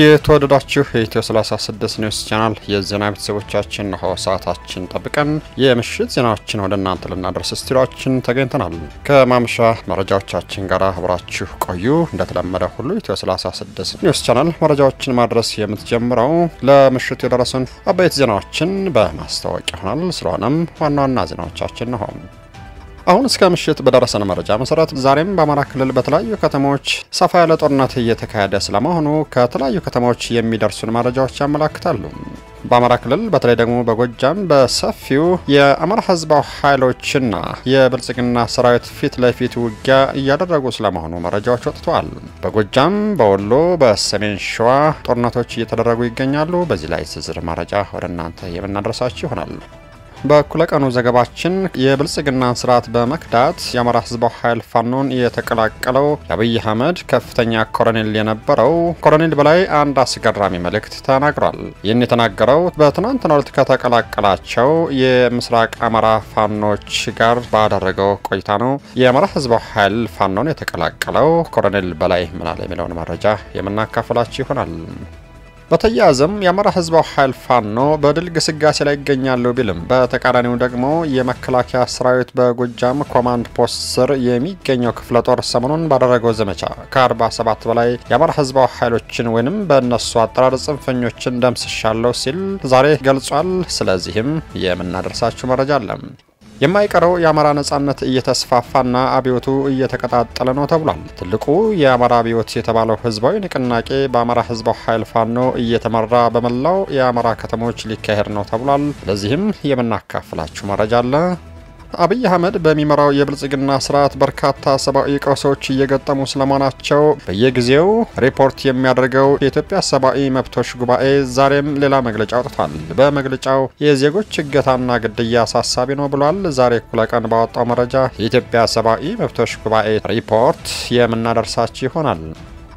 የተወደዳችሁ የኢትዮ 36 ኒውስ ቻናል የዜና ቤተሰቦቻችን ነው። ሰዓታችን ጠብቀን የምሽት ዜናዎችን ወደ እናንተ ልናደርስ ስቱዲዮችን ተገኝተናል። ከማምሻ መረጃዎቻችን ጋር አብራችሁ ቆዩ። እንደተለመደ ሁሉ ኢትዮ 36 ኒውስ ቻናል መረጃዎችን ማድረስ የምትጀምረው ለምሽቱ የደረሰን አበይት ዜናዎችን በማስታወቂያ ይሆናል። ስለሆነም ዋና ዋና ዜናዎቻችን ነው። አሁን እስከ ምሽት በደረሰን መረጃ መሰረት ዛሬም በአማራ ክልል በተለያዩ ከተሞች ሰፋ ያለ ጦርነት እየተካሄደ ስለመሆኑ ከተለያዩ ከተሞች የሚደርሱን መረጃዎች ያመላክታሉ። በአማራ ክልል በተለይ ደግሞ በጎጃም በሰፊው የአማራ ህዝባዊ ኃይሎችና የብልጽግና ሰራዊት ፊት ለፊት ውጊያ እያደረጉ ስለመሆኑ መረጃዎች ወጥተዋል። በጎጃም፣ በወሎ፣ በሰሜን ሸዋ ጦርነቶች እየተደረጉ ይገኛሉ። በዚህ ላይ ዝርዝር መረጃ ወደ እናንተ የምናደርሳችሁ ይሆናል። በኩለ ቀኑ ዘገባችን የብልጽግና ስርዓት በመክዳት የአማራ ህዝባዊ ኃይል ፋኖን የተቀላቀለው የአብይ አህመድ ከፍተኛ ኮሎኔል የነበረው ኮሎኔል በላይ አንድ አስገራሚ መልእክት ተናግሯል። ይህን የተናገረው በትናንትናው ዕለት ከተቀላቀላቸው የምስራቅ አማራ ፋኖች ጋር ባደረገው ቆይታ ነው። የአማራ ህዝባዊ ኃይል ፋኖን የተቀላቀለው ኮሎኔል በላይ ምናል የሚለውን መረጃ የምናካፍላችሁ ይሆናል። በተያያዘም የአማራ ህዝባዊ ኃይል ፋኖ በድል ግስጋሴ ላይ ይገኛሉ ቢልም በተቃራኒው ደግሞ የመከላከያ ሰራዊት በጎጃም ኮማንድ ፖስት ስር የሚገኘው ክፍለ ጦር ሰሞኑን ባደረገው ዘመቻ ከ47 በላይ የአማራ ህዝባዊ ኃይሎችን ወይንም በእነሱ አጠራር ጽንፈኞችን ደምስሻለሁ ሲል ዛሬ ገልጿል። ስለዚህም የምናደርሳችሁ መረጃ አለም። የማይቀረው የአማራ ነጻነት እየተስፋፋና አብዮቱ እየተቀጣጠለ ነው ተብሏል። ትልቁ የአማራ አብዮት የተባለው ህዝባዊ ንቅናቄ በአማራ ህዝባዊ ኃይል ፋኖ እየተመራ በመላው የአማራ ከተሞች ሊካሄድ ነው ተብሏል። ለዚህም የምናካፍላችሁ መረጃ አለ። አብይ አህመድ በሚመራው የብልጽግና ስርዓት በርካታ ሰብአዊ ቀውሶች እየገጠሙ ስለመሆናቸው በየጊዜው ሪፖርት የሚያደርገው የኢትዮጵያ ሰብአዊ መብቶች ጉባኤ ዛሬም ሌላ መግለጫ አውጥቷል። በመግለጫው የዜጎች እገታና ግድያ አሳሳቢ ነው ብሏል። ዛሬ እኩለ ቀን ባወጣው መረጃ የኢትዮጵያ ሰብአዊ መብቶች ጉባኤ ሪፖርት የምናደርሳችሁ ይሆናል።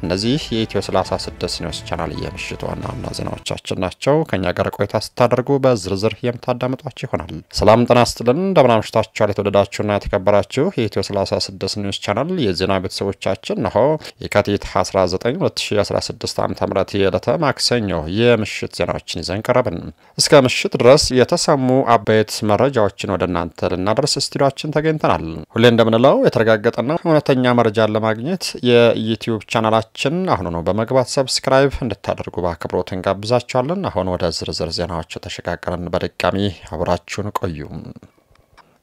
እነዚህ የኢትዮ 36 ኒውስ ቻናል የምሽት ዋና ዋና ዜናዎቻችን ናቸው። ከእኛ ጋር ቆይታ ስታደርጉ በዝርዝር የምታዳምጧቸው ይሆናል። ሰላም ጤና ይስጥልን፣ እንደምን አምሽታችኋል? የተወደዳችሁና የተከበራችሁ የኢትዮ 36 ኒውስ ቻናል የዜና ቤተሰቦቻችን ነሆ የካቲት 19 2016 ዓ ም የዕለተ ማክሰኞ የምሽት ዜናዎችን ይዘን ቀረብን። እስከ ምሽት ድረስ የተሰሙ አበይት መረጃዎችን ወደ እናንተ ልናደርስ ስቱዲዮችን ተገኝተናል። ሁሌ እንደምንለው የተረጋገጠና እውነተኛ መረጃን ለማግኘት የዩቲዩብ ቻናላችን ቻናላችን አሁኑ ነው በመግባት ሰብስክራይብ እንድታደርጉ በአክብሮት እንጋብዛችኋለን። አሁን ወደ ዝርዝር ዜናዎች ተሸጋገርን። በድጋሚ አብራችሁን ቆዩ።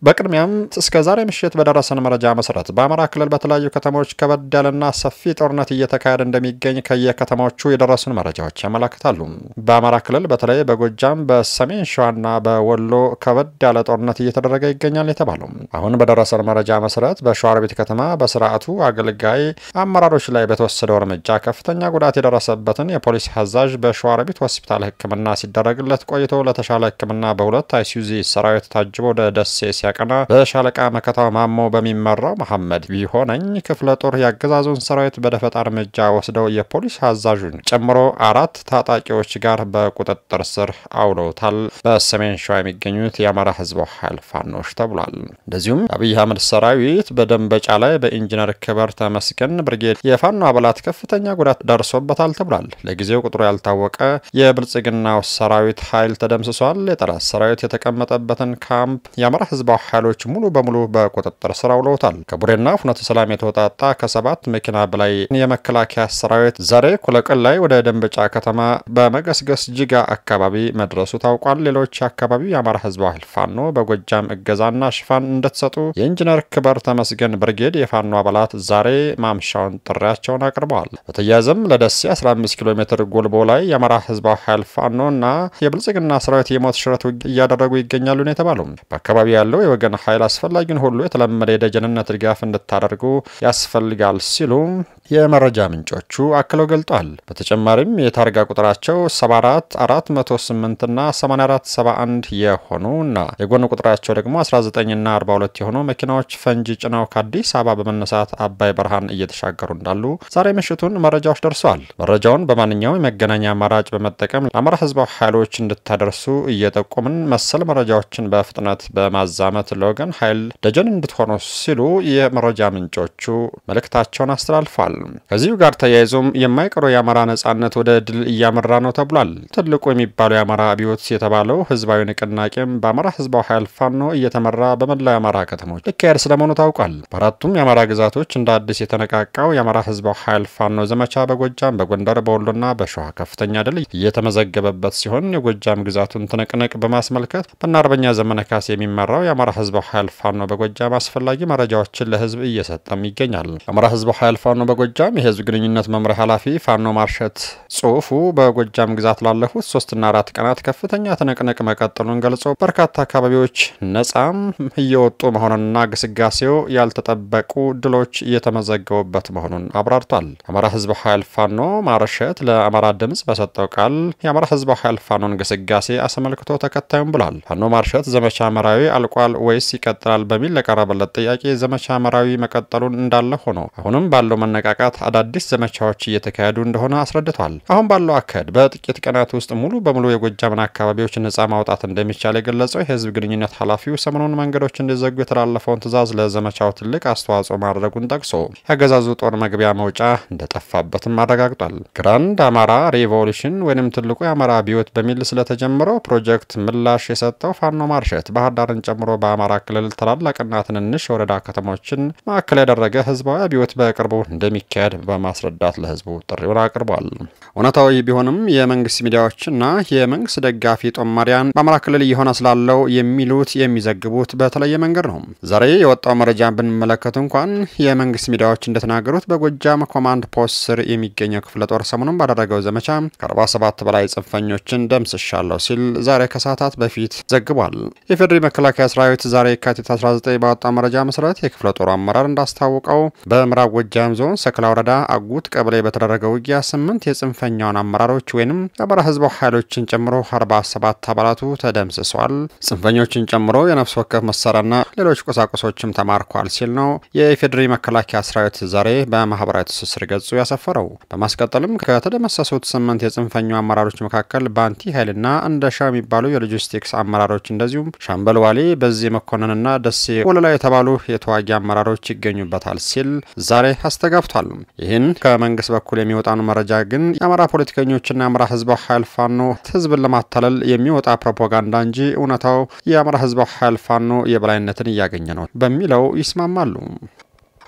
በቅድሚያም እስከ ዛሬ ምሽት በደረሰን መረጃ መሰረት በአማራ ክልል በተለያዩ ከተሞች ከበድ ያለና ሰፊ ጦርነት እየተካሄደ እንደሚገኝ ከየከተሞቹ የደረሱን መረጃዎች ያመላክታሉ። በአማራ ክልል በተለይ በጎጃም በሰሜን ሸዋና በወሎ ከበድ ያለ ጦርነት እየተደረገ ይገኛል የተባለው አሁን በደረሰን መረጃ መሰረት በሸዋሮቢት ከተማ በስርዓቱ አገልጋይ አመራሮች ላይ በተወሰደው እርምጃ ከፍተኛ ጉዳት የደረሰበትን የፖሊስ አዛዥ በሸዋሮቢት ሆስፒታል ሕክምና ሲደረግለት ቆይቶ ለተሻለ ሕክምና በሁለት አይሱዚ ሰራዊት ታጅቦ ወደ ደሴ ሲያ ሻለቃና በሻለቃ መከታው ማሞ በሚመራው መሐመድ ቢሆነኝ ክፍለ ጦር የአገዛዙን ሰራዊት በደፈጣ እርምጃ ወስደው የፖሊስ አዛዡን ጨምሮ አራት ታጣቂዎች ጋር በቁጥጥር ስር አውለውታል። በሰሜን ሸዋ የሚገኙት የአማራ ህዝብ ኃይል ፋኖች ተብሏል። እንደዚሁም አብይ አህመድ ሰራዊት በደንበጫ ላይ በኢንጂነር ክበር ተመስገን ብርጌድ የፋኖ አባላት ከፍተኛ ጉዳት ደርሶበታል ተብሏል። ለጊዜው ቁጥሩ ያልታወቀ የብልጽግናው ሰራዊት ኃይል ተደምስሷል። የጠላት ሰራዊት የተቀመጠበትን ካምፕ የአማራ ህዝባዊ ኃይሎች ሙሉ በሙሉ በቁጥጥር ስር አውለውታል። ከቡሬና ሁነተ ሰላም የተወጣጣ ከሰባት መኪና በላይ የመከላከያ ሰራዊት ዛሬ ኩለቀን ላይ ወደ ደንበጫ ከተማ በመገስገስ ጅጋ አካባቢ መድረሱ ታውቋል። ሌሎች አካባቢው የአማራ ህዝብ ኃይል ፋኖ በጎጃም እገዛና ሽፋን እንደተሰጡ የኢንጂነር ክበር ተመስገን ብርጌድ የፋኖ አባላት ዛሬ ማምሻውን ጥሪያቸውን አቅርበዋል። በተያያዘም ለደሴ 15 ኪሎ ሜትር ጎልቦ ላይ የአማራ ህዝባዊ ኃይል ፋኖ እና የብልጽግና ሰራዊት የሞት ሽረት እያደረጉ ይገኛሉ ነው የተባለው። በአካባቢው ያለው የወገን ኃይል አስፈላጊውን ሁሉ የተለመደ የደጀንነት ድጋፍ እንድታደርጉ ያስፈልጋል ሲሉ የመረጃ ምንጮቹ አክለው ገልጧል። በተጨማሪም የታርጋ ቁጥራቸው 74 408 ና 8471 የሆኑ እና የጎን ቁጥራቸው ደግሞ 19 ና 42 የሆኑ መኪናዎች ፈንጂ ጭነው ከአዲስ አበባ በመነሳት አባይ በርሃን እየተሻገሩ እንዳሉ ዛሬ ምሽቱን መረጃዎች ደርሰዋል። መረጃውን በማንኛውም የመገናኛ አማራጭ በመጠቀም ለአማራ ህዝባዊ ኃይሎች እንድታደርሱ እየጠቆምን መሰል መረጃዎችን በፍጥነት በማዛመ ዓመት ለወገን ኃይል ደጀን እንድትሆኑ ሲሉ የመረጃ ምንጮቹ መልእክታቸውን አስተላልፏል። ከዚሁ ጋር ተያይዞም የማይቀረው የአማራ ነጻነት ወደ ድል እያመራ ነው ተብሏል። ትልቁ የሚባለው የአማራ አብዮት የተባለው ህዝባዊ ንቅናቄም በአማራ ህዝባዊ ኃይል ፋኖ እየተመራ በመላው የአማራ ከተሞች ሊካሄድ ስለመሆኑ ታውቋል። በአራቱም የአማራ ግዛቶች እንደ አዲስ የተነቃቃው የአማራ ህዝባዊ ኃይል ፋኖ ዘመቻ በጎጃም፣ በጎንደር፣ በወሎና በሸዋ ከፍተኛ ድል እየተመዘገበበት ሲሆን የጎጃም ግዛቱን ትንቅንቅ በማስመልከት በእነ አርበኛ ዘመነ ካሴ የሚመራው የአማራ የአማራ ህዝብ ኃይል ፋኖ በጎጃም አስፈላጊ መረጃዎችን ለህዝብ እየሰጠም ይገኛል። የአማራ ህዝብ ኃይል ፋኖ በጎጃም የህዝብ ግንኙነት መምሪያ ኃላፊ ፋኖ ማርሸት ጽሁፉ በጎጃም ግዛት ላለፉት ሶስትና አራት ቀናት ከፍተኛ ትንቅንቅ መቀጠሉን ገልጾ በርካታ አካባቢዎች ነጻም እየወጡ መሆኑንና ግስጋሴው ያልተጠበቁ ድሎች እየተመዘገቡበት መሆኑን አብራርቷል። የአማራ ህዝብ ኃይል ፋኖ ማርሸት ለአማራ ድምጽ በሰጠው ቃል የአማራ ህዝብ ኃይል ፋኖን ግስጋሴ አስመልክቶ ተከታዩም ብሏል። ፋኖ ማርሸት ዘመቻ መራዊ አልቋል ወይስ ይቀጥላል በሚል ለቀረበለት ጥያቄ ዘመቻ መራዊ መቀጠሉን እንዳለ ሆኖ አሁንም ባለው መነቃቃት አዳዲስ ዘመቻዎች እየተካሄዱ እንደሆነ አስረድቷል። አሁን ባለው አካሄድ በጥቂት ቀናት ውስጥ ሙሉ በሙሉ የጎጃምን አካባቢዎች ነጻ ማውጣት እንደሚቻል የገለጸው የህዝብ ግንኙነት ኃላፊው ሰሞኑን መንገዶች እንዲዘጉ የተላለፈውን ትዕዛዝ ለዘመቻው ትልቅ አስተዋጽኦ ማድረጉን ጠቅሶ ያገዛዙ ጦር መግቢያ መውጫ እንደጠፋበትም አረጋግጧል። ግራንድ አማራ ሪቮሉሽን ወይም ትልቁ የአማራ አብዮት በሚል ስለተጀመረው ፕሮጀክት ምላሽ የሰጠው ፋኖ ማርሸት ባህር ዳርን ጨምሮ በአማራ ክልል ታላላቅና ትንንሽ የወረዳ ከተሞችን ማዕከል ያደረገ ህዝባዊ አብዮት በቅርቡ እንደሚካሄድ በማስረዳት ለህዝቡ ጥሪውን አቅርቧል። እውነታዊ ቢሆንም የመንግስት ሚዲያዎችና የመንግስት ደጋፊ ጦማሪያን በአማራ ክልል እየሆነ ስላለው የሚሉት የሚዘግቡት በተለየ መንገድ ነው። ዛሬ የወጣው መረጃ ብንመለከት እንኳን የመንግስት ሚዲያዎች እንደተናገሩት በጎጃም ኮማንድ ፖስት ስር የሚገኘው ክፍለ ጦር ሰሞኑን ባደረገው ዘመቻ ከ47 በላይ ጽንፈኞችን ደምስሻለሁ ሲል ዛሬ ከሰዓታት በፊት ዘግቧል። የፌዴሪ መከላከያ ሰራዊት ሰራዊት ዛሬ የካቲት 19 ባወጣ መረጃ መሰረት የክፍለ ጦሩ አመራር እንዳስታወቀው በምዕራብ ጎጃም ዞን ሰክላ ወረዳ አጉት ቀበሌ በተደረገ ውጊያ ስምንት የጽንፈኛውን አመራሮች ወይም የአማራ ህዝባዊ ኃይሎችን ጨምሮ 47 አባላቱ ተደምስሷል። ጽንፈኞችን ጨምሮ የነፍስ ወከፍ መሳሪያና ሌሎች ቁሳቁሶችም ተማርኳል ሲል ነው የኢፌዴሪ መከላከያ ሰራዊት ዛሬ በማህበራዊ ትስስር ገጹ ያሰፈረው። በማስቀጠልም ከተደመሰሱት ስምንት የጽንፈኛው አመራሮች መካከል ባንቲ ኃይልና እንደሻ የሚባሉ የሎጂስቲክስ አመራሮች እንደዚሁም ሻምበል ዋሌ በዚህ መኮንንና ደሴ ወለላ የተባሉ የተዋጊ አመራሮች ይገኙበታል ሲል ዛሬ አስተጋብቷል። ይህን ከመንግስት በኩል የሚወጣን መረጃ ግን የአማራ ፖለቲከኞችና የአማራ ህዝባዊ ኃይል ፋኖ ህዝብን ለማታለል የሚወጣ ፕሮፓጋንዳ እንጂ እውነታው የአማራ ህዝባዊ ኃይል ፋኖ የበላይነትን እያገኘ ነው በሚለው ይስማማሉ።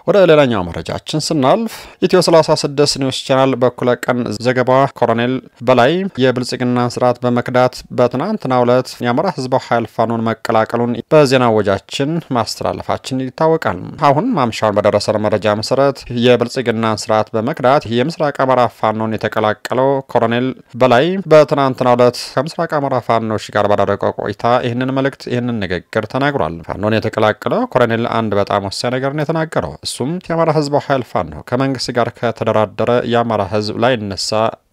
ወደ ሌላኛው መረጃችን ስናልፍ ኢትዮ 36 ኒውስ ቻናል በኩለ ቀን ዘገባ ኮሎኔል በላይ የብልጽግና ስርዓት በመክዳት በትናንትናው ዕለት የአማራ ህዝባዊ ኃይል ፋኖን መቀላቀሉን በዜና ወጃችን ማስተላለፋችን ይታወቃል። አሁን ማምሻውን በደረሰን መረጃ መሰረት የብልጽግና ስርዓት በመክዳት የምስራቅ አማራ ፋኖን የተቀላቀለው ኮሎኔል በላይ በትናንትናው ዕለት ከምስራቅ አማራ ፋኖች ጋር ባደረገው ቆይታ ይህንን መልእክት ይህንን ንግግር ተናግሯል። ፋኖን የተቀላቀለው ኮሎኔል አንድ በጣም ወሳኝ ነገር ነው የተናገረው። እሱም የአማራ ህዝብ ኃይል ፋኖ ነው ከመንግስት ጋር ከተደራደረ የአማራ ህዝብ ላይነሳ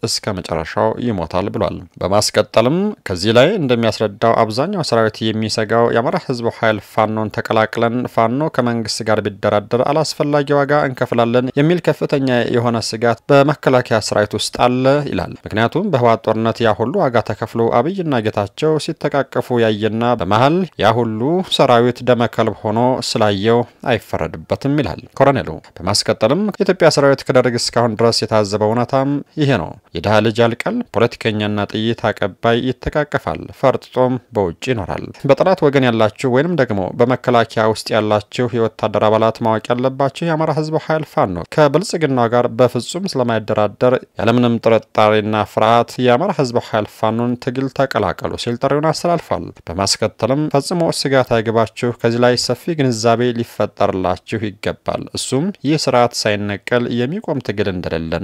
እስከ መጨረሻው ይሞታል ብሏል። በማስቀጠልም ከዚህ ላይ እንደሚያስረዳው አብዛኛው ሰራዊት የሚሰጋው የአማራ ህዝብ ኃይል ፋኖን ተቀላቅለን ፋኖ ከመንግስት ጋር ቢደራደር አላስፈላጊ ዋጋ እንከፍላለን የሚል ከፍተኛ የሆነ ስጋት በመከላከያ ሰራዊት ውስጥ አለ ይላል። ምክንያቱም በህወሓት ጦርነት ያ ሁሉ ዋጋ ተከፍሎ አብይና ጌታቸው ሲተቃቀፉ ያየና በመሀል ያ ሁሉ ሰራዊት ደመከልብ ሆኖ ስላየው አይፈረድበትም ይላል ኮሎኔሉ። በማስቀጠልም የኢትዮጵያ ሰራዊት ከደርግ እስካሁን ድረስ የታዘበው እውነታም ይሄ ነው። የድሃ ልጅ ያልቃል፣ ፖለቲከኛና ጥይት አቀባይ ይተቃቀፋል፣ ፈርጥጦም በውጭ ይኖራል። በጠላት ወገን ያላችሁ ወይንም ደግሞ በመከላከያ ውስጥ ያላችሁ የወታደር አባላት ማወቅ ያለባችሁ የአማራ ህዝብ ኃይል ፋኖ ከብልጽግናው ጋር በፍጹም ስለማይደራደር ያለምንም ጥርጣሬና ፍርሃት የአማራ ህዝብ ኃይል ፋኖን ትግል ተቀላቀሉ ሲል ጥሪውን አስተላልፏል። በማስከተልም ፈጽሞ ስጋት አይግባችሁ፣ ከዚህ ላይ ሰፊ ግንዛቤ ሊፈጠርላችሁ ይገባል። እሱም ይህ ስርዓት ሳይነቀል የሚቆም ትግል እንደሌለና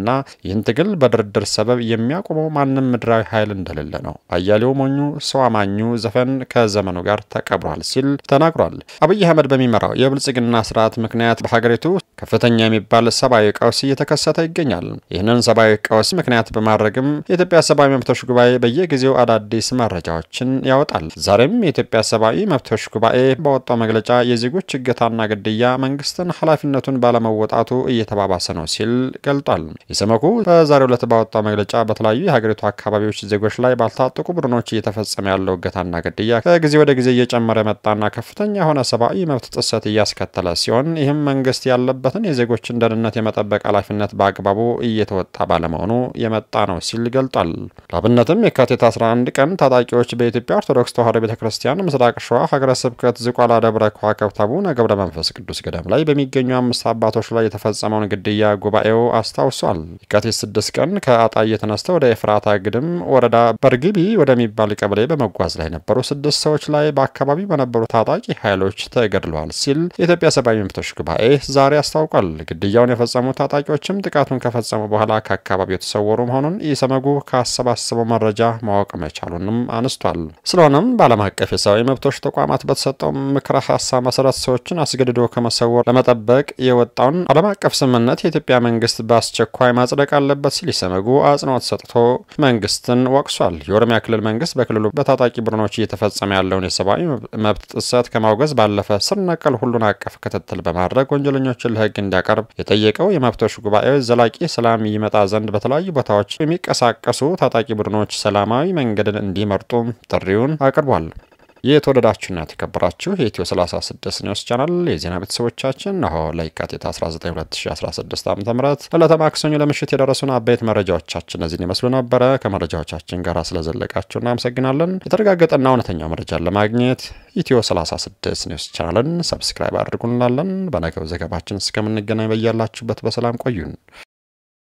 ይህን ትግል በድርድር ሰበብ የሚያቆመው ማንም ምድራዊ ኃይል እንደሌለ ነው። አያሌው ሞኙ ሰው አማኙ ዘፈን ከዘመኑ ጋር ተቀብሯል ሲል ተናግሯል። አብይ አህመድ በሚመራው የብልጽግና ስርዓት ምክንያት በሀገሪቱ ከፍተኛ የሚባል ሰብአዊ ቀውስ እየተከሰተ ይገኛል። ይህንን ሰብአዊ ቀውስ ምክንያት በማድረግም የኢትዮጵያ ሰብአዊ መብቶች ጉባኤ በየጊዜው አዳዲስ መረጃዎችን ያወጣል። ዛሬም የኢትዮጵያ ሰብአዊ መብቶች ጉባኤ በወጣው መግለጫ የዜጎች እገታና ግድያ መንግስትን ኃላፊነቱን ባለመወጣቱ እየተባባሰ ነው ሲል ገልጧል። ኢሰመኮ በዛሬው ዕለት ባወጣው መግለጫ በተለያዩ የሀገሪቱ አካባቢዎች ዜጎች ላይ ባልታጠቁ ቡድኖች እየተፈጸመ ያለው እገታና ግድያ ከጊዜ ወደ ጊዜ እየጨመረ መጣና ከፍተኛ የሆነ ሰብአዊ መብት ጥሰት እያስከተለ ሲሆን ይህም መንግስት ያለበትን የዜጎችን ደህንነት የመጠበቅ ኃላፊነት በአግባቡ እየተወጣ ባለመሆኑ የመጣ ነው ሲል ገልጧል። ለአብነትም የካቲት 11 ቀን ታጣቂዎች በኢትዮጵያ ኦርቶዶክስ ተዋሕዶ ቤተ ክርስቲያን ምስራቅ ሸዋ ሀገረ ስብከት ዝቋላ ደብረ ከዋክብት አቡነ ገብረ መንፈስ ቅዱስ ገዳም ላይ በሚገኙ አምስት አባቶች ላይ የተፈጸመውን ግድያ ጉባኤው አስታውሷል። የካቲት 6 ቀን ከአጣ ከራማጣ እየተነስተው ወደ ኤፍራታ ግድም ወረዳ በርግቢ ወደሚባል ቀበሌ በመጓዝ ላይ ነበሩ ስድስት ሰዎች ላይ በአካባቢው በነበሩ ታጣቂ ኃይሎች ተገድለዋል ሲል የኢትዮጵያ ሰብአዊ መብቶች ጉባኤ ዛሬ አስታውቋል። ግድያውን የፈጸሙ ታጣቂዎችም ጥቃቱን ከፈጸሙ በኋላ ከአካባቢው የተሰወሩ መሆኑን ኢሰመጉ ካሰባሰበው መረጃ ማወቅ መቻሉንም አንስቷል። ስለሆነም በዓለም አቀፍ የሰብአዊ መብቶች ተቋማት በተሰጠው ምክረ ሀሳብ መሰረት ሰዎችን አስገድዶ ከመሰወር ለመጠበቅ የወጣውን ዓለም አቀፍ ስምምነት የኢትዮጵያ መንግስት በአስቸኳይ ማጽደቅ አለበት ሲል ኢሰመጉ አጽንኦት ሰጥቶ መንግስትን ወቅሷል። የኦሮሚያ ክልል መንግስት በክልሉ በታጣቂ ቡድኖች እየተፈጸመ ያለውን የሰብአዊ መብት ጥሰት ከማውገዝ ባለፈ ስር ነቀል ሁሉን አቀፍ ክትትል በማድረግ ወንጀለኞችን ለህግ እንዲያቀርብ የጠየቀው የመብቶች ጉባኤ ዘላቂ ሰላም ይመጣ ዘንድ በተለያዩ ቦታዎች የሚቀሳቀሱ ታጣቂ ቡድኖች ሰላማዊ መንገድን እንዲመርጡ ጥሪውን አቅርቧል። የተወደዳችሁና የተከበራችሁ የኢትዮ 36 ኒውስ ቻናል የዜና ቤተሰቦቻችን ነሆ ለየካቲት 19 2016 ዓ ም ዕለተ ማክሰኞ ለምሽት የደረሱን አበይት መረጃዎቻችን እነዚህን ይመስሉ ነበረ። ከመረጃዎቻችን ጋር ስለዘለቃችሁ እናመሰግናለን። የተረጋገጠና እውነተኛ መረጃን ለማግኘት ኢትዮ 36 ኒውስ ቻናልን ሰብስክራይብ አድርጉ እንላለን። በነገው ዘገባችን እስከምንገናኝ በያላችሁበት በሰላም ቆዩን።